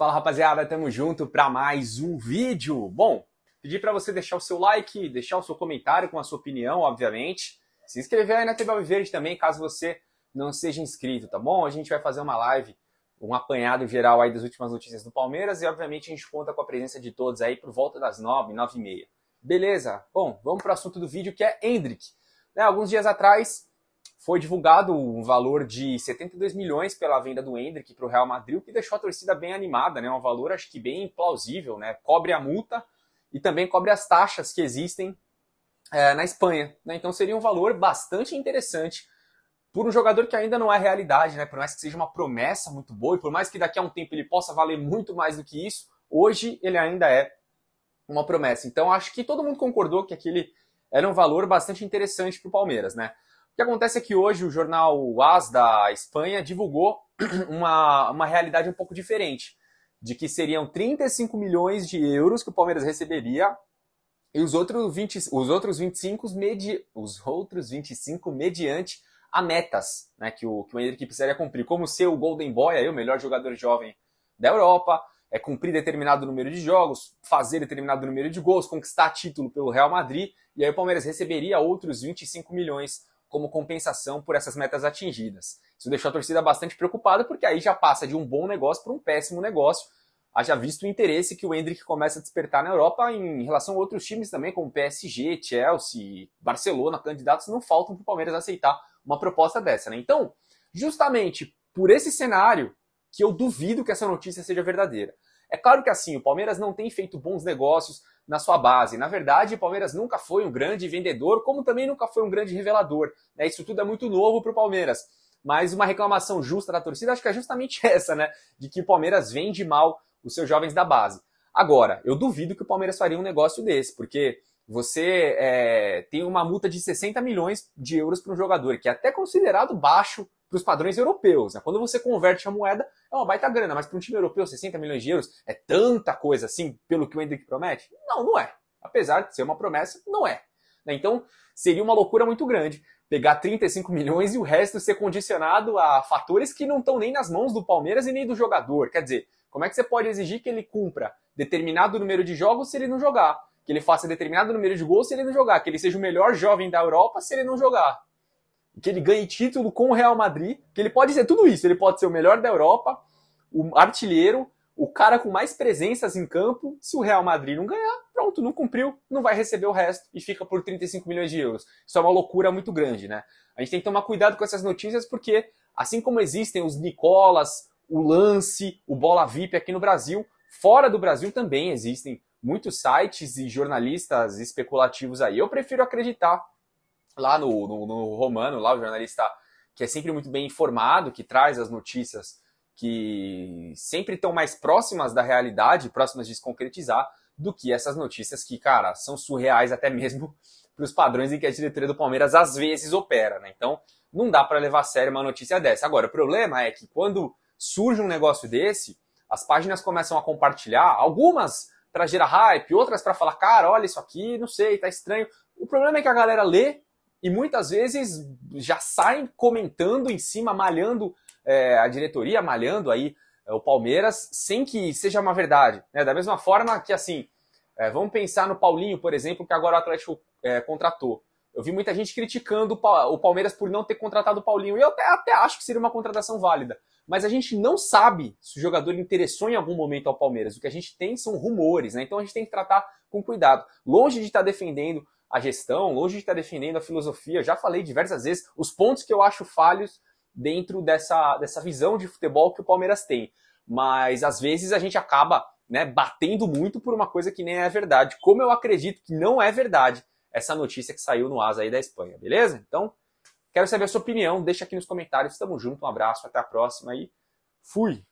Fala rapaziada, tamo junto para mais um vídeo. Bom, pedi para você deixar o seu like, deixar o seu comentário com a sua opinião, obviamente. Se inscrever aí na TV Alviverde também, caso você não seja inscrito, tá bom? A gente vai fazer uma live, um apanhado geral aí das últimas notícias do Palmeiras e obviamente a gente conta com a presença de todos aí por volta das nove, nove e meia. Beleza? Bom, vamos para o assunto do vídeo que é Hendrick. Né, alguns dias atrás, foi divulgado um valor de 72 milhões pela venda do Hendrick para o Real Madrid, o que deixou a torcida bem animada, né? Um valor acho que bem plausível, né? Cobre a multa e também cobre as taxas que existem é, na Espanha. Né? Então seria um valor bastante interessante por um jogador que ainda não é realidade, né? Por mais que seja uma promessa muito boa, e por mais que daqui a um tempo ele possa valer muito mais do que isso, hoje ele ainda é uma promessa. Então acho que todo mundo concordou que aquele era um valor bastante interessante para o Palmeiras, né? que acontece é que hoje o jornal AS da Espanha divulgou uma, uma realidade um pouco diferente, de que seriam 35 milhões de euros que o Palmeiras receberia e os outros 20, os outros 25 medi, os outros 25 mediante a metas, né, que o que o Henrique precisaria cumprir, como ser o Golden Boy, aí, o melhor jogador jovem da Europa, é cumprir determinado número de jogos, fazer determinado número de gols, conquistar título pelo Real Madrid, e aí o Palmeiras receberia outros 25 milhões como compensação por essas metas atingidas. Isso deixou a torcida bastante preocupada, porque aí já passa de um bom negócio para um péssimo negócio, haja visto o interesse que o Hendrick começa a despertar na Europa em relação a outros times também, como PSG, Chelsea, Barcelona, candidatos não faltam para o Palmeiras aceitar uma proposta dessa. Né? Então, justamente por esse cenário que eu duvido que essa notícia seja verdadeira. É claro que assim, o Palmeiras não tem feito bons negócios na sua base. Na verdade, o Palmeiras nunca foi um grande vendedor, como também nunca foi um grande revelador. Né? Isso tudo é muito novo para o Palmeiras. Mas uma reclamação justa da torcida, acho que é justamente essa, né? De que o Palmeiras vende mal os seus jovens da base. Agora, eu duvido que o Palmeiras faria um negócio desse, porque você é, tem uma multa de 60 milhões de euros para um jogador, que é até considerado baixo para os padrões europeus. Né? Quando você converte a moeda, é uma baita grana, mas para um time europeu, 60 milhões de euros é tanta coisa assim, pelo que o Hendrick promete? Não, não é. Apesar de ser uma promessa, não é. Né? Então, seria uma loucura muito grande pegar 35 milhões e o resto ser condicionado a fatores que não estão nem nas mãos do Palmeiras e nem do jogador. Quer dizer, como é que você pode exigir que ele cumpra determinado número de jogos se ele não jogar? que ele faça determinado número de gols se ele não jogar, que ele seja o melhor jovem da Europa se ele não jogar, que ele ganhe título com o Real Madrid, que ele pode ser tudo isso, ele pode ser o melhor da Europa, o artilheiro, o cara com mais presenças em campo, se o Real Madrid não ganhar, pronto, não cumpriu, não vai receber o resto e fica por 35 milhões de euros. Isso é uma loucura muito grande, né? A gente tem que tomar cuidado com essas notícias porque, assim como existem os Nicolas, o Lance, o Bola VIP aqui no Brasil, fora do Brasil também existem muitos sites e jornalistas especulativos aí. Eu prefiro acreditar lá no, no, no Romano, lá o jornalista que é sempre muito bem informado, que traz as notícias que sempre estão mais próximas da realidade, próximas de se concretizar, do que essas notícias que, cara, são surreais até mesmo para os padrões em que a diretoria do Palmeiras às vezes opera, né? Então, não dá para levar a sério uma notícia dessa. Agora, o problema é que quando surge um negócio desse, as páginas começam a compartilhar, algumas para gerar hype, outras para falar, cara, olha isso aqui, não sei, tá estranho. O problema é que a galera lê e muitas vezes já saem comentando em cima, malhando é, a diretoria, malhando aí é, o Palmeiras, sem que seja uma verdade. Né? Da mesma forma que, assim, é, vamos pensar no Paulinho, por exemplo, que agora o Atlético é, contratou. Eu vi muita gente criticando o Palmeiras por não ter contratado o Paulinho. E eu até, até acho que seria uma contratação válida mas a gente não sabe se o jogador interessou em algum momento ao Palmeiras. O que a gente tem são rumores, né? Então a gente tem que tratar com cuidado. Longe de estar tá defendendo a gestão, longe de estar tá defendendo a filosofia, eu já falei diversas vezes os pontos que eu acho falhos dentro dessa, dessa visão de futebol que o Palmeiras tem. Mas às vezes a gente acaba né, batendo muito por uma coisa que nem é verdade. Como eu acredito que não é verdade essa notícia que saiu no Asa aí da Espanha, beleza? Então, Quero saber a sua opinião, deixa aqui nos comentários. Tamo junto, um abraço, até a próxima e fui!